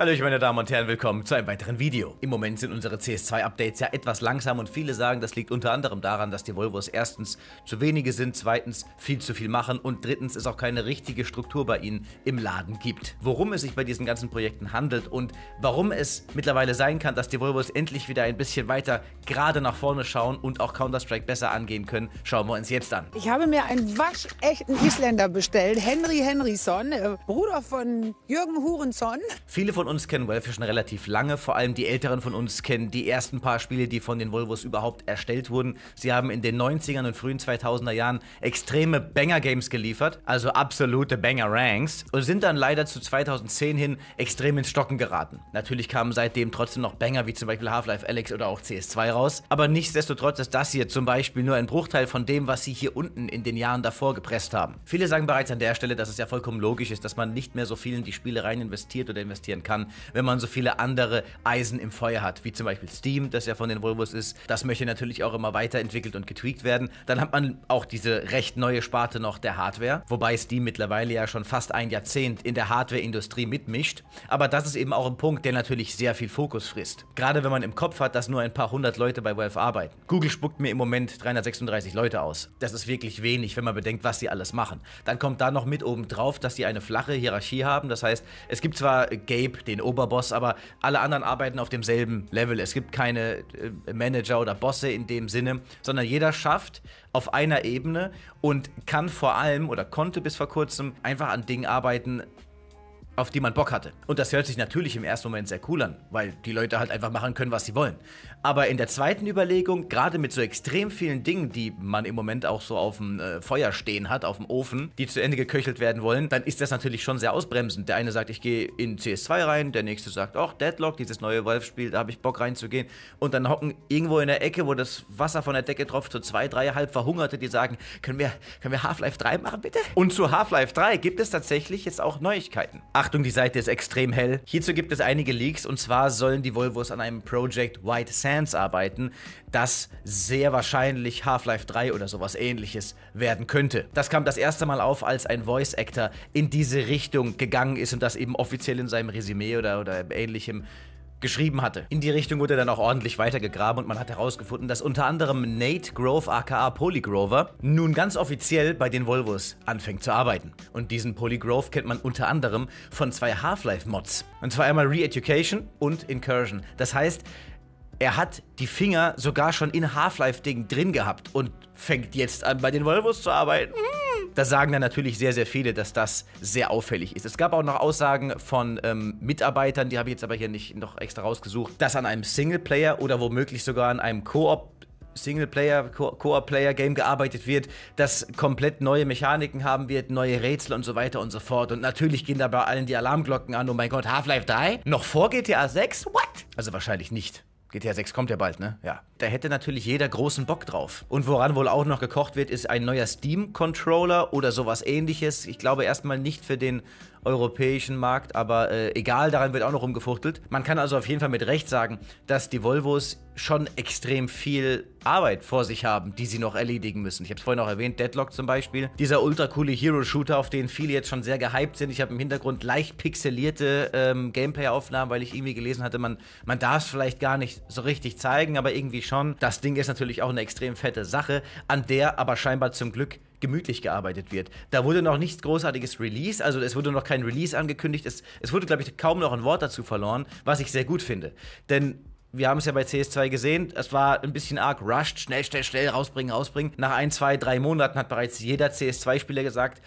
Hallo meine Damen und Herren, willkommen zu einem weiteren Video. Im Moment sind unsere CS2-Updates ja etwas langsam und viele sagen, das liegt unter anderem daran, dass die Volvos erstens zu wenige sind, zweitens viel zu viel machen und drittens es auch keine richtige Struktur bei ihnen im Laden gibt. Worum es sich bei diesen ganzen Projekten handelt und warum es mittlerweile sein kann, dass die Volvos endlich wieder ein bisschen weiter gerade nach vorne schauen und auch Counter-Strike besser angehen können, schauen wir uns jetzt an. Ich habe mir einen waschechten Isländer bestellt, Henry Henryson, äh, Bruder von Jürgen Hurenson. Viele von uns kennen Valve schon relativ lange. Vor allem die Älteren von uns kennen die ersten paar Spiele, die von den Volvos überhaupt erstellt wurden. Sie haben in den 90ern und frühen 2000er Jahren extreme Banger-Games geliefert, also absolute Banger-Ranks, und sind dann leider zu 2010 hin extrem ins Stocken geraten. Natürlich kamen seitdem trotzdem noch Banger wie zum Beispiel Half-Life Alex oder auch CS2 raus, aber nichtsdestotrotz ist das hier zum Beispiel nur ein Bruchteil von dem, was sie hier unten in den Jahren davor gepresst haben. Viele sagen bereits an der Stelle, dass es ja vollkommen logisch ist, dass man nicht mehr so viel in die Spiele rein investiert oder investieren kann kann, wenn man so viele andere Eisen im Feuer hat, wie zum Beispiel Steam, das ja von den Volvos ist. Das möchte natürlich auch immer weiterentwickelt und getweakt werden. Dann hat man auch diese recht neue Sparte noch der Hardware, wobei Steam mittlerweile ja schon fast ein Jahrzehnt in der Hardware-Industrie mitmischt. Aber das ist eben auch ein Punkt, der natürlich sehr viel Fokus frisst. Gerade wenn man im Kopf hat, dass nur ein paar hundert Leute bei Valve arbeiten. Google spuckt mir im Moment 336 Leute aus. Das ist wirklich wenig, wenn man bedenkt, was sie alles machen. Dann kommt da noch mit oben drauf, dass sie eine flache Hierarchie haben. Das heißt, es gibt zwar Gabe, den Oberboss, aber alle anderen arbeiten auf demselben Level. Es gibt keine äh, Manager oder Bosse in dem Sinne, sondern jeder schafft auf einer Ebene und kann vor allem oder konnte bis vor kurzem einfach an Dingen arbeiten, auf die man Bock hatte. Und das hört sich natürlich im ersten Moment sehr cool an, weil die Leute halt einfach machen können, was sie wollen. Aber in der zweiten Überlegung, gerade mit so extrem vielen Dingen, die man im Moment auch so auf dem äh, Feuer stehen hat, auf dem Ofen, die zu Ende geköchelt werden wollen, dann ist das natürlich schon sehr ausbremsend. Der eine sagt, ich gehe in CS2 rein, der nächste sagt, ach, Deadlock, dieses neue wolf spiel da habe ich Bock reinzugehen. Und dann hocken irgendwo in der Ecke, wo das Wasser von der Decke tropft, so zwei, drei halb Verhungerte, die sagen, können wir, können wir Half-Life 3 machen, bitte? Und zu Half-Life 3 gibt es tatsächlich jetzt auch Neuigkeiten. Ach, Achtung, die Seite ist extrem hell. Hierzu gibt es einige Leaks und zwar sollen die Volvos an einem Project White Sands arbeiten, das sehr wahrscheinlich Half-Life 3 oder sowas ähnliches werden könnte. Das kam das erste Mal auf, als ein Voice Actor in diese Richtung gegangen ist und das eben offiziell in seinem Resümee oder, oder ähnlichem geschrieben hatte. In die Richtung wurde dann auch ordentlich weitergegraben und man hat herausgefunden, dass unter anderem Nate Grove aka Polygrover nun ganz offiziell bei den Volvos anfängt zu arbeiten. Und diesen Polygrove kennt man unter anderem von zwei Half-Life-Mods. Und zwar einmal Re-Education und Incursion. Das heißt, er hat die Finger sogar schon in Half-Life-Dingen drin gehabt und fängt jetzt an, bei den Volvos zu arbeiten da sagen dann natürlich sehr, sehr viele, dass das sehr auffällig ist. Es gab auch noch Aussagen von ähm, Mitarbeitern, die habe ich jetzt aber hier nicht noch extra rausgesucht, dass an einem Singleplayer oder womöglich sogar an einem Koop Singleplayer, Co-op-Player-Game gearbeitet wird, das komplett neue Mechaniken haben wird, neue Rätsel und so weiter und so fort. Und natürlich gehen da bei allen die Alarmglocken an, oh mein Gott, Half-Life 3? Noch vor GTA 6? What? Also wahrscheinlich nicht. GTA 6 kommt ja bald, ne? Ja. Da hätte natürlich jeder großen Bock drauf. Und woran wohl auch noch gekocht wird, ist ein neuer Steam-Controller oder sowas ähnliches. Ich glaube erstmal nicht für den europäischen Markt, aber äh, egal, daran wird auch noch rumgefuchtelt. Man kann also auf jeden Fall mit Recht sagen, dass die Volvos schon extrem viel Arbeit vor sich haben, die sie noch erledigen müssen. Ich habe es vorhin auch erwähnt, Deadlock zum Beispiel. Dieser ultra coole Hero-Shooter, auf den viele jetzt schon sehr gehypt sind. Ich habe im Hintergrund leicht pixelierte ähm, Gameplay-Aufnahmen, weil ich irgendwie gelesen hatte, man, man darf es vielleicht gar nicht so richtig zeigen, aber irgendwie schon. Das Ding ist natürlich auch eine extrem fette Sache, an der aber scheinbar zum Glück gemütlich gearbeitet wird. Da wurde noch nichts Großartiges Release, also es wurde noch kein Release angekündigt. Es, es wurde, glaube ich, kaum noch ein Wort dazu verloren, was ich sehr gut finde. Denn wir haben es ja bei CS2 gesehen, es war ein bisschen arg rushed, schnell, schnell, schnell, rausbringen, rausbringen. Nach ein, zwei, drei Monaten hat bereits jeder CS2-Spieler gesagt,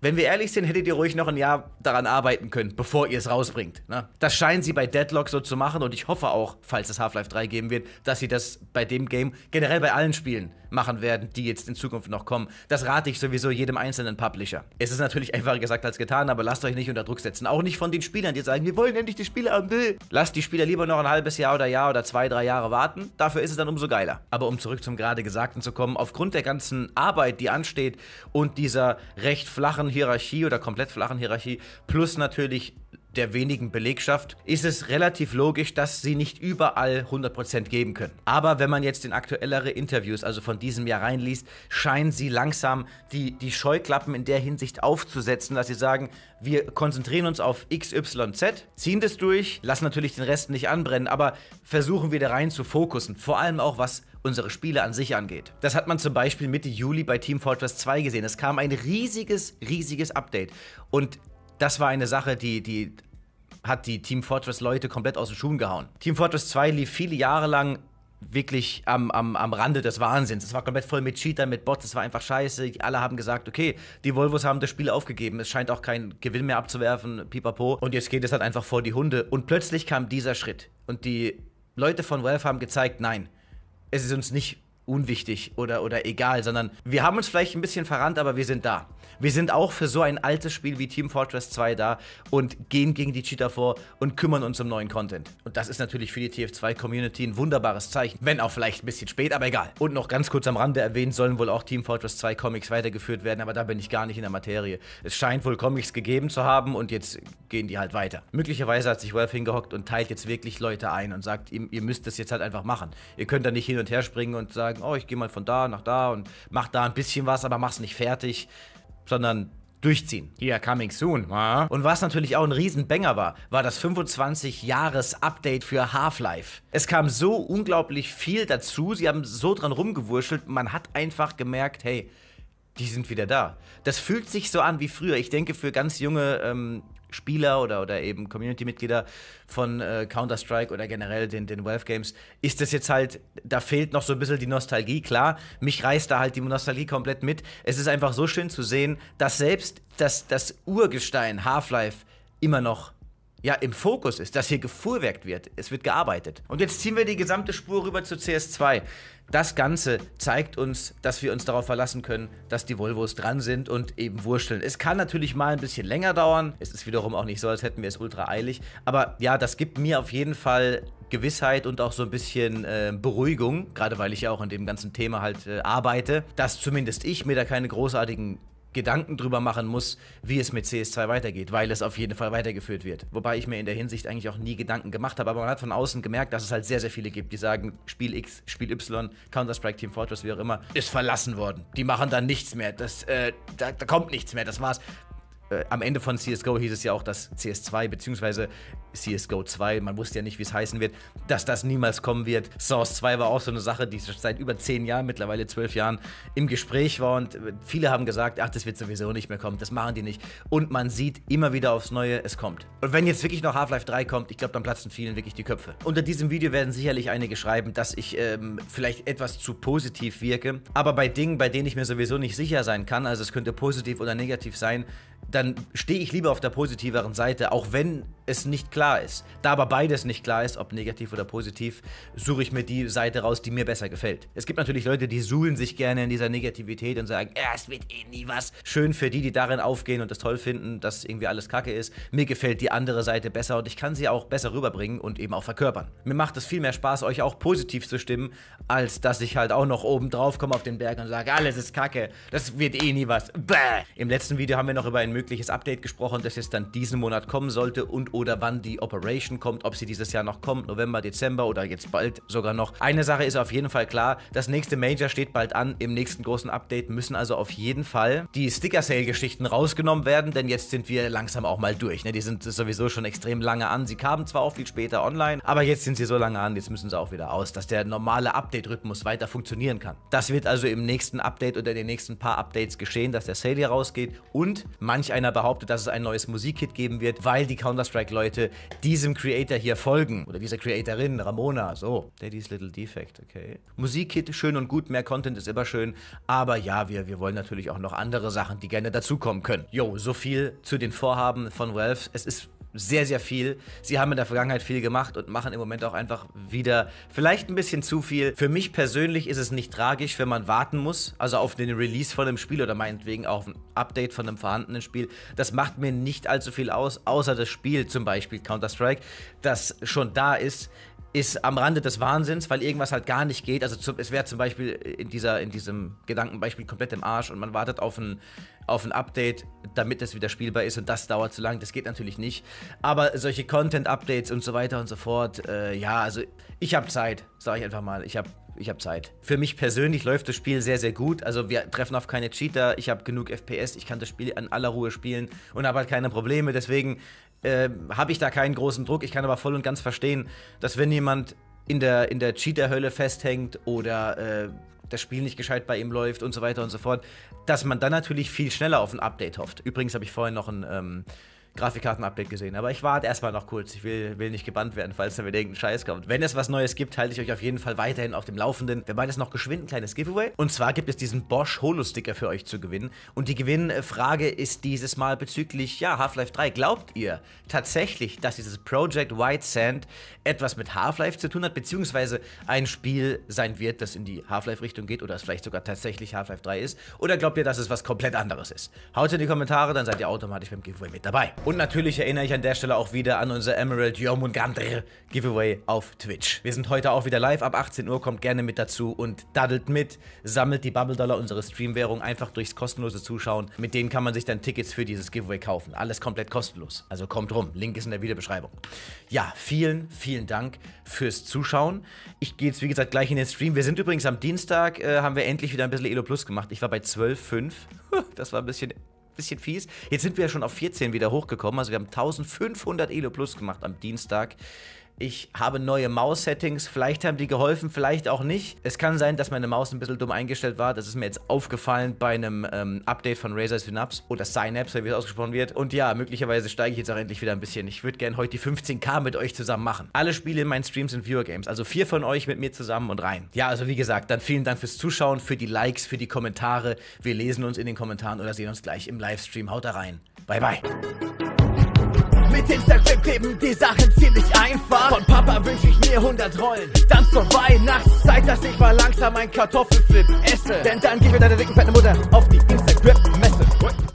wenn wir ehrlich sind, hättet ihr ruhig noch ein Jahr daran arbeiten können, bevor ihr es rausbringt. Ne? Das scheinen sie bei Deadlock so zu machen und ich hoffe auch, falls es Half-Life 3 geben wird, dass sie das bei dem Game generell bei allen Spielen machen werden, die jetzt in Zukunft noch kommen. Das rate ich sowieso jedem einzelnen Publisher. Es ist natürlich einfacher gesagt als getan, aber lasst euch nicht unter Druck setzen. Auch nicht von den Spielern, die sagen, wir wollen endlich die Spiele haben. Lasst die Spieler lieber noch ein halbes Jahr oder Jahr oder zwei, drei Jahre warten. Dafür ist es dann umso geiler. Aber um zurück zum gerade Gesagten zu kommen, aufgrund der ganzen Arbeit, die ansteht und dieser recht flachen Hierarchie oder komplett flachen Hierarchie plus natürlich der wenigen Belegschaft ist es relativ logisch, dass sie nicht überall 100% geben können. Aber wenn man jetzt in aktuellere Interviews, also von diesem Jahr reinliest, scheinen sie langsam die, die Scheuklappen in der Hinsicht aufzusetzen, dass sie sagen, wir konzentrieren uns auf XYZ, ziehen das durch, lassen natürlich den Rest nicht anbrennen, aber versuchen wieder rein zu fokussen. Vor allem auch was unsere Spiele an sich angeht. Das hat man zum Beispiel Mitte Juli bei Team Fortress 2 gesehen. Es kam ein riesiges, riesiges Update. Und das war eine Sache, die, die hat die Team Fortress-Leute komplett aus den Schuhen gehauen. Team Fortress 2 lief viele Jahre lang wirklich am, am, am Rande des Wahnsinns. Es war komplett voll mit Cheatern, mit Bots, es war einfach scheiße. Alle haben gesagt, okay, die Volvos haben das Spiel aufgegeben, es scheint auch keinen Gewinn mehr abzuwerfen, pipapo. Und jetzt geht es halt einfach vor die Hunde. Und plötzlich kam dieser Schritt. Und die Leute von Valve haben gezeigt, nein, es ist uns nicht unwichtig oder, oder egal, sondern wir haben uns vielleicht ein bisschen verrannt, aber wir sind da. Wir sind auch für so ein altes Spiel wie Team Fortress 2 da und gehen gegen die Cheater vor und kümmern uns um neuen Content. Und das ist natürlich für die TF2-Community ein wunderbares Zeichen, wenn auch vielleicht ein bisschen spät, aber egal. Und noch ganz kurz am Rande erwähnt, sollen wohl auch Team Fortress 2 Comics weitergeführt werden, aber da bin ich gar nicht in der Materie. Es scheint wohl Comics gegeben zu haben und jetzt gehen die halt weiter. Möglicherweise hat sich Valve hingehockt und teilt jetzt wirklich Leute ein und sagt, ihr, ihr müsst das jetzt halt einfach machen. Ihr könnt da nicht hin und her springen und sagen, oh, ich gehe mal von da nach da und mach da ein bisschen was, aber mach's nicht fertig, sondern durchziehen. Yeah, coming soon. Und was natürlich auch ein Riesenbanger war, war das 25-Jahres-Update für Half-Life. Es kam so unglaublich viel dazu, sie haben so dran rumgewurschtelt, man hat einfach gemerkt, hey, die sind wieder da. Das fühlt sich so an wie früher. Ich denke, für ganz junge ähm, Spieler oder, oder eben Community-Mitglieder von äh, Counter-Strike oder generell den, den Valve-Games, ist das jetzt halt, da fehlt noch so ein bisschen die Nostalgie, klar. Mich reißt da halt die Nostalgie komplett mit. Es ist einfach so schön zu sehen, dass selbst das, das Urgestein Half-Life immer noch ja, im Fokus ist, dass hier gefuhrwerkt wird. Es wird gearbeitet. Und jetzt ziehen wir die gesamte Spur rüber zu CS2. Das Ganze zeigt uns, dass wir uns darauf verlassen können, dass die Volvos dran sind und eben wurschteln. Es kann natürlich mal ein bisschen länger dauern. Es ist wiederum auch nicht so, als hätten wir es ultra eilig. Aber ja, das gibt mir auf jeden Fall Gewissheit und auch so ein bisschen äh, Beruhigung, gerade weil ich ja auch an dem ganzen Thema halt äh, arbeite, dass zumindest ich mir da keine großartigen Gedanken drüber machen muss, wie es mit CS2 weitergeht, weil es auf jeden Fall weitergeführt wird. Wobei ich mir in der Hinsicht eigentlich auch nie Gedanken gemacht habe, aber man hat von außen gemerkt, dass es halt sehr, sehr viele gibt, die sagen, Spiel X, Spiel Y, Counter-Strike, Team Fortress, wie auch immer, ist verlassen worden. Die machen dann nichts mehr, das, äh, da, da kommt nichts mehr, das war's. Äh, am Ende von CSGO hieß es ja auch, dass CS2 bzw. CSGO 2, man wusste ja nicht, wie es heißen wird, dass das niemals kommen wird. Source 2 war auch so eine Sache, die seit über 10 Jahren, mittlerweile 12 Jahren im Gespräch war und äh, viele haben gesagt, ach, das wird sowieso nicht mehr kommen, das machen die nicht. Und man sieht immer wieder aufs Neue, es kommt. Und wenn jetzt wirklich noch Half-Life 3 kommt, ich glaube, dann platzen vielen wirklich die Köpfe. Unter diesem Video werden sicherlich einige schreiben, dass ich ähm, vielleicht etwas zu positiv wirke, aber bei Dingen, bei denen ich mir sowieso nicht sicher sein kann, also es könnte positiv oder negativ sein, dann stehe ich lieber auf der positiveren Seite, auch wenn es nicht klar ist. Da aber beides nicht klar ist, ob negativ oder positiv, suche ich mir die Seite raus, die mir besser gefällt. Es gibt natürlich Leute, die suhlen sich gerne in dieser Negativität und sagen, ja, es wird eh nie was. Schön für die, die darin aufgehen und es toll finden, dass irgendwie alles kacke ist. Mir gefällt die andere Seite besser und ich kann sie auch besser rüberbringen und eben auch verkörpern. Mir macht es viel mehr Spaß, euch auch positiv zu stimmen, als dass ich halt auch noch oben drauf komme auf den Berg und sage, alles ist kacke, das wird eh nie was. Bäh. Im letzten Video haben wir noch über ein mögliches Update gesprochen, das jetzt dann diesen Monat kommen sollte und oder wann die Operation kommt, ob sie dieses Jahr noch kommt, November, Dezember oder jetzt bald sogar noch. Eine Sache ist auf jeden Fall klar, das nächste Major steht bald an, im nächsten großen Update müssen also auf jeden Fall die Sticker-Sale-Geschichten rausgenommen werden, denn jetzt sind wir langsam auch mal durch. Ne? Die sind sowieso schon extrem lange an, sie kamen zwar auch viel später online, aber jetzt sind sie so lange an, jetzt müssen sie auch wieder aus, dass der normale Update-Rhythmus weiter funktionieren kann. Das wird also im nächsten Update oder in den nächsten paar Updates geschehen, dass der Sale hier rausgeht und manch einer behauptet, dass es ein neues Musikkit geben wird, weil die Counter-Strike Netzwerkleute diesem Creator hier folgen. Oder dieser Creatorin, Ramona, so. Daddy's Little Defect, okay. Musikkit, schön und gut, mehr Content ist immer schön. Aber ja, wir, wir wollen natürlich auch noch andere Sachen, die gerne dazukommen können. Jo, so viel zu den Vorhaben von Valve. Es ist sehr, sehr viel. Sie haben in der Vergangenheit viel gemacht und machen im Moment auch einfach wieder vielleicht ein bisschen zu viel. Für mich persönlich ist es nicht tragisch, wenn man warten muss, also auf den Release von einem Spiel oder meinetwegen auf ein Update von einem vorhandenen Spiel. Das macht mir nicht allzu viel aus, außer das Spiel, zum Beispiel Counter-Strike, das schon da ist, ist am Rande des Wahnsinns, weil irgendwas halt gar nicht geht. Also zu, es wäre zum Beispiel in, dieser, in diesem Gedankenbeispiel komplett im Arsch und man wartet auf ein, auf ein Update, damit es wieder spielbar ist und das dauert zu lang. Das geht natürlich nicht. Aber solche Content-Updates und so weiter und so fort, äh, ja, also ich habe Zeit, sage ich einfach mal. Ich habe ich habe Zeit. Für mich persönlich läuft das Spiel sehr, sehr gut. Also wir treffen auf keine Cheater, ich habe genug FPS, ich kann das Spiel an aller Ruhe spielen und habe halt keine Probleme. Deswegen ähm, habe ich da keinen großen Druck. Ich kann aber voll und ganz verstehen, dass wenn jemand in der, in der Cheater-Hölle festhängt oder äh, das Spiel nicht gescheit bei ihm läuft und so weiter und so fort, dass man dann natürlich viel schneller auf ein Update hofft. Übrigens habe ich vorhin noch ein ähm, Grafikkarten-Update gesehen. Aber ich warte erstmal noch kurz. Ich will, will nicht gebannt werden, falls da wieder irgendein Scheiß kommt. Wenn es was Neues gibt, halte ich euch auf jeden Fall weiterhin auf dem Laufenden. Wir meinen jetzt noch geschwind ein kleines Giveaway. Und zwar gibt es diesen Bosch Holo-Sticker für euch zu gewinnen. Und die Gewinnfrage ist dieses Mal bezüglich, ja, Half-Life 3. Glaubt ihr tatsächlich, dass dieses Project White Sand etwas mit Half-Life zu tun hat, beziehungsweise ein Spiel sein wird, das in die Half-Life-Richtung geht oder es vielleicht sogar tatsächlich Half-Life 3 ist? Oder glaubt ihr, dass es was komplett anderes ist? Haut in die Kommentare, dann seid ihr automatisch beim Giveaway mit dabei. Und natürlich erinnere ich an der Stelle auch wieder an unser Emerald Jormungandr Giveaway auf Twitch. Wir sind heute auch wieder live. Ab 18 Uhr kommt gerne mit dazu und daddelt mit. Sammelt die Bubble Dollar, unsere Streamwährung, einfach durchs kostenlose Zuschauen. Mit denen kann man sich dann Tickets für dieses Giveaway kaufen. Alles komplett kostenlos. Also kommt rum. Link ist in der Videobeschreibung. Ja, vielen, vielen Dank fürs Zuschauen. Ich gehe jetzt, wie gesagt, gleich in den Stream. Wir sind übrigens am Dienstag, äh, haben wir endlich wieder ein bisschen Elo Plus gemacht. Ich war bei 12,5. Das war ein bisschen bisschen fies. Jetzt sind wir ja schon auf 14 wieder hochgekommen. Also wir haben 1500 Elo Plus gemacht am Dienstag. Ich habe neue Maus-Settings. Vielleicht haben die geholfen, vielleicht auch nicht. Es kann sein, dass meine Maus ein bisschen dumm eingestellt war. Das ist mir jetzt aufgefallen bei einem ähm, Update von Razer Synapse oder Synapse, wie es ausgesprochen wird. Und ja, möglicherweise steige ich jetzt auch endlich wieder ein bisschen. Ich würde gerne heute die 15k mit euch zusammen machen. Alle Spiele in meinen Streams sind Viewer Games. Also vier von euch mit mir zusammen und rein. Ja, also wie gesagt, dann vielen Dank fürs Zuschauen, für die Likes, für die Kommentare. Wir lesen uns in den Kommentaren oder sehen uns gleich im Livestream. Haut da rein. Bye, bye. Mit Instagram kleben die Sachen ziemlich einfach. Von Papa wünsch ich mir 100 Rollen. Dann zur Weihnachtszeit, dass ich mal langsam ein Kartoffelflip esse. Denn dann gehen wir deiner dicken fetten Mutter auf die Instagram-Messe.